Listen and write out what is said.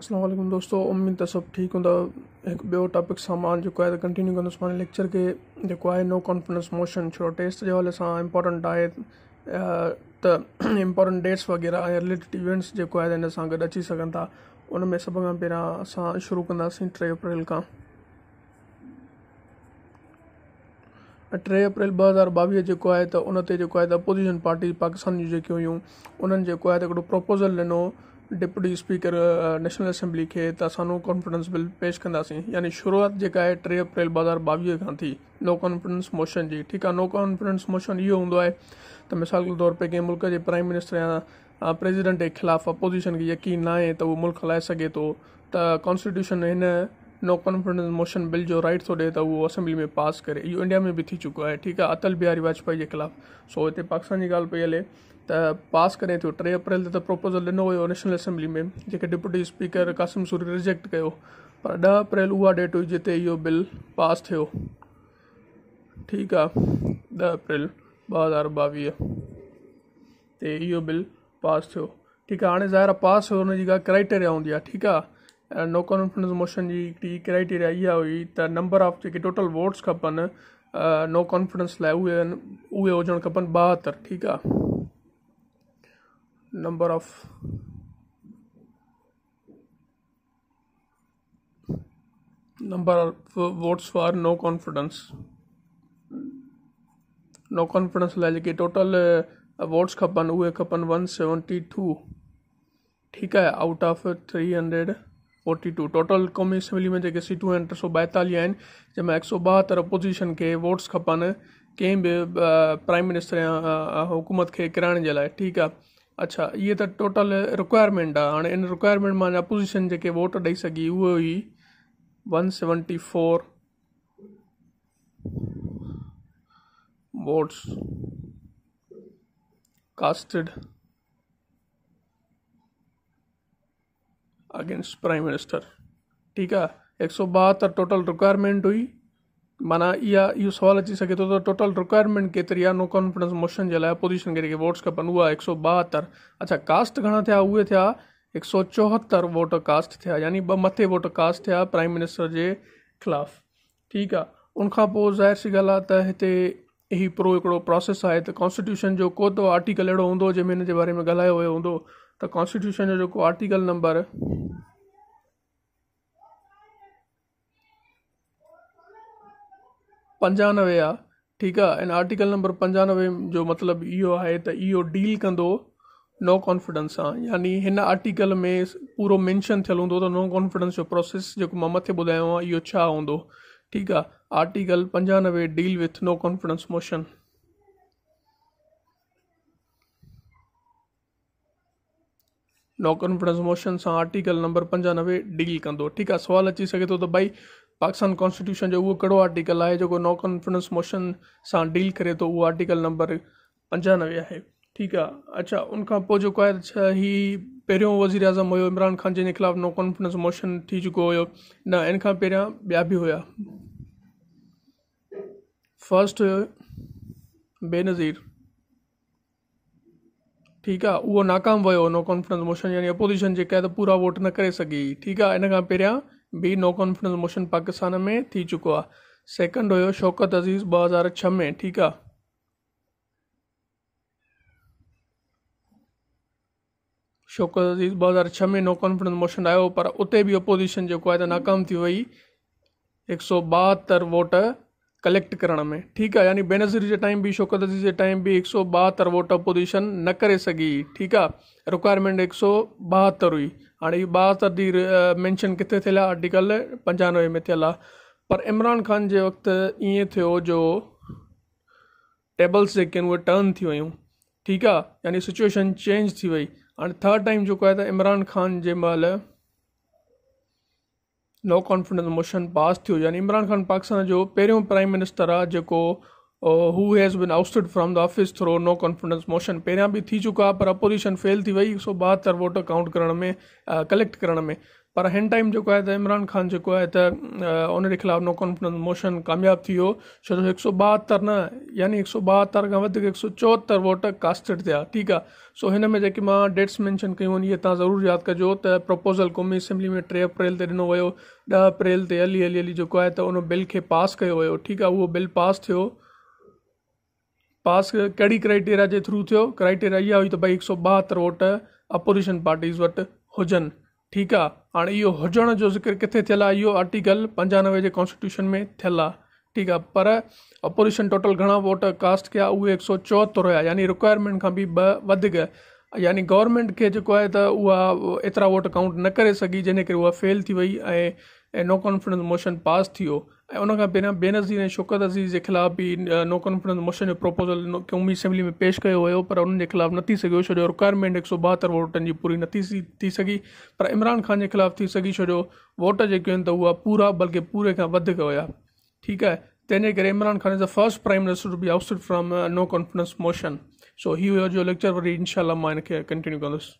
असलामकुम दोस्तों उम्मीद त सभु ठीकु हूंदव हिकु ॿियो टॉपिक सां मां जेको आहे त कंटीन्यू कंदुसि मां लेक्चर खे जेको आहे नो कॉन्फिडेंस मोशन छो टेस्ट जे हवाले सां इम्पोटेंट आहे त इम्पोटेंट डेट्स वग़ैरह ऐं रिलेटेड इवेंट्स जेको आहे हिन सां गॾु अची सघनि था उन में सभ खां पहिरां असां शुरू कंदासीं टे अप्रैल खां टे अप्रैल ॿ हज़ार ॿावीह जेको आहे त उन ते जेको आहे त अपोज़िशन पाकिस्तान जी प्रपोज़ल ॾिनो डिप्टी स्पीकर नेशनल असेंबली खे त असां नो कॉन्फिडेंस बिल पेश कंदासीं यानी शुरूआति जेका आहे टे अप्रैल ॿ हज़ार ॿावीह खां थी नो कॉन्फिडेंस मोशन जी ठीकु आहे नो कॉन्फिडेंस मोशन इहो हूंदो आहे त मिसाल के तौर ते कंहिं मुल्क जे प्राइम मिनिस्टर या प्रेसिडेंट जे ख़िलाफ़ु अपोज़िशन खे यकीन न आहे त उहो मुल्क़ लाइ सघे थो त कॉन्स्टिट्यूशन हिन नो कॉन्फिडेंस मोशन बिल जो राइट सो डे था वो असेंबली में पास करे इहो इंडिया में भी थी चुको है ठीक आहे अटल बिहारी वाजपेयी के खिलाफ सो हिते पाकिस्तान की गाल पे हले त पास करें थो टे अप्रैल ते त प्रपोज़ल दिनों हुयो नेशनल असेंबली में जैसे deputy speaker Qasim Suri reject कर पर ॾह अप्रैल उहा डेट हुई जिते यो बिल पास थियो ठीकु आहे अप्रैल ॿ हज़ार ॿावीह ते इहो बिल पास थियो ठीकु आहे हाणे ज़ाहिर पास हुयो हुनजी क्राइटेरिया हूंदी आहे ठीकु नो कॉन्फिडेंस मोशन जी हिकिड़ी क्राइटेरिया इहा हुई त नंबर ऑफ जेके टोटल वोट्स खपनि नो कॉन्फिडेंस लाइ उहे आहिनि उहे हुजणु खपनि ॿाहतरि ठीकु आहे number of number of votes for no confidence no confidence लाइ जेके टोटल वोट्स खपनि उहे खपनि वन सेवनटी टू ठीकु आहे out of three hundred forty two total कौमी असैम्बली में जेके सीटूं आहिनि टे सौ ॿाएतालीह आहिनि जंहिंमें हिकु सौ ॿाहतरि अपोज़ीशन खे वोट्स खपनि कंहिं बि प्राइम मिनिस्टर या हुकूमत खे किराइण जे लाइ ठीकु आहे अच्छा इहे त टोटल रिक्वायरमेंट आहे हाणे इन रिक्वायरमेंट मां अञा अपोज़ीशन जेके वोट ॾेई सघी उहे हुई one seventy four votes casted against prime minister ठीकु आहे हिकु सौ ॿाहतरि टोटल रिक्वायरमेंट हुई माना इहा इहो सुवालु अची सघे थो त टोटल रिक्वायरमेंट केतिरी आहे नो कॉन्फिडेंस मोशन जे लाइ अपोज़ीशन खे जेके वोट्स खपनि उहे हिकु सौ ॿाहतरि अच्छा कास्ट घणा थिया उहे थिया हिकु सौ चोहतरि वोट कास्ट थिया यानी ॿ मथे वोट कास्ट थिया प्राइम मिनिस्टर जे ख़िलाफ़ु ठीक आहे उनखां पोइ ज़ाहिर सी ॻाल्हि आहे त हिते हीउ प्रो हिकिड़ो प्रोसेस आहे त कॉन्स्टिट्यूशन जो को थो आर्टिकल अहिड़ो हूंदो जंहिंमें हिन जे बारे में ॻाल्हायो वियो हूंदो त कॉन्स्टिट्यूशन जो जेको आर्टिकल नंबर पंजानवे आहे ठीकु आहे ऐं आर्टिकल नंबर पंजानवे जो मतिलबु इहो आहे त इहो डील कंदो नो कॉन्फिडेंस सां यानी हिन आर्टिकल में पूरो मेंशन थियलु हूंदो त नो कॉन्फिडेंस जो प्रोसेस जेको मां मथे ॿुधायो आहे इहो छा हूंदो ठीकु आहे आर्टिकल पंजानवे deal with no confidence motion no confidence motion से आर्टिकल नंबर पंजानवे डील कह ठीक है सवाल अची सके तो, तो भाई पाकिस्तान कॉन्स्टिट्यूशन जो वो कड़ो आर्टिकल है जो नॉ कॉन्फिडेंस मोशन से डील करे तो वो आर्टिकल नंबर पंजानवे है ठीक है अच्छा उनका पोइ जेको आहे अच्छा, ही पहिरियों वज़ीर अज़म हो इमरान ख़ान जिन खिलाफ़ नो कॉन्फिडेंस मोशन थी चुको हो न इन खां बया भी हुआ फर्स्ट बेनज़ीर ठीक आहे उहो नाकाम वियो नो कॉन्फिडेंस मोशन यानी अपोज़िशन जेका आहे त पूरा वोट न करे सघी ठीकु आहे इन खां पहिरियां बि नो कॉन्फिडेंस मोशन पाकिस्तान में थी चुको आहे सेकंड हुयो शौकत अज़ीज़ ॿ हज़ार छह में ठीकु आहे शौकत अज़ीज़ ॿ हज़ार छह में नो कॉन्फिडेंस मोशन आयो पर उते बि अपोज़िशन जेको आहे त नाकाम थी वई हिकु सौ ॿाहतरि वोट कलेक्ट करण में ठीकु आहे यानि बेनज़ीर जे टाइम बि अज़ीज़ जे टाइम बि हिकु सौ ॿाहतरि वोट अपोज़िशन न करे सघी ठीकु आहे रिक्वायरमेंट हिकु सौ ॿाहतरि हुई हाणे हीअ ॿाहतरि जी मैंशन किथे थियल आहे आर्टिकल पंजानवे में थियलु आहे पर इमरान ख़ान जे वक़्तु इएं थियो जो टेबल्स जेके आहिनि उहे टर्न थी वियूं ठीकु आहे यानि सिचुएशन चेंज थी वई हाणे थर्ड टाइम जेको आहे त इमरान ख़ान जंहिं महिल नो कॉन्फिडेंस मोशन पास थियो यानी इमरान ख़ान पाकिस्तान जो पहिरियों प्राइम मिनिस्टर आहे जेको who has been ousted from the office through no confidence motion पहिरियां बि थी चुको आहे पर अपोज़िशन फेल थी वई सौ ॿाहतरि वोट काउंट करण में कलेक्ट करण में पर हिन टाइम जेको आहे त इमरान ख़ान जेको आहे त उनजे ख़िलाफ़ु नो कॉन्फिडेंस मोशन कामयाबु थी वियो छो जो हिकु सौ ॿाहतरि न यानी हिकु सौ ॿाहतरि खां वधीक हिकु सौ चोहतरि वोट कास्टेड थिया ठीकु आहे सो हिन में जेके मां डेट्स मैंशन कयूं आहिनि इहे तव्हां ज़रूरु यादि कजो त प्रपोज़ल क़ौमी असेंबली में टे अप्रैल ते ॾिनो वियो ॾह अप्रैल ते हली हली अली जेको आहे त उन बिल खे पास कयो वियो ठीकु आहे उहो बिल पास थियो पास कहिड़ी क्राइटेरिया जे थ्रू थियो क्राइटेरिया इहा हुई त भई हिकु सौ ॿाहतरि वोट अपोज़िशन पार्टीज़ वटि हुजनि ठीकु आहे हाणे इहो हुजण जो ज़िक्र किथे थियलु आहे इहो आर्टिकल पंजानवे जे कॉन्स्टिट्यूशन में थियलु आहे ठीकु आहे पर अपोज़िशन टोटल घणा वोट कास्ट कया उहे हिकु सौ चोहतरि हुया यानी रिक्वायरमेंट खां बि ॿ वधीक यानी गवर्नमेंट खे जेको आहे त उहा एतिरा वोट काउंट न करे सघी जंहिंजे करे उहा फेल थी वई ऐं नो कॉन्फिडेंस मोशन पास थी वियो उन पहिरियां बेनज़ीर ऐं शौकत अज़ीज़ जे ख़िलाफ़ बि नो कॉन्फिडेंस मोशन जो प्रपोज़ल क़ौमी असेंबली में पेश कयो वियो पर उन्हनि जे ख़िलाफ़ु न थी सघियो छो जो रिक्वायरमेंट हिकु सौ ॿाहतरि वोटनि जी पूरी न थी थी सघी पर इमरान ख़ान जे ख़िलाफ़ु थी सघी छो जो वोट जेके आहिनि त उहा पूरा बल्कि पूरे खां वधीक हुया ठीकु आहे तंहिंजे करे Imran Khan is the first prime minister to be ousted from no confidence motion so हीउ हुयो जो लेक्चर वरी इनशा मां हिनखे कंटिन्यू कंदुसि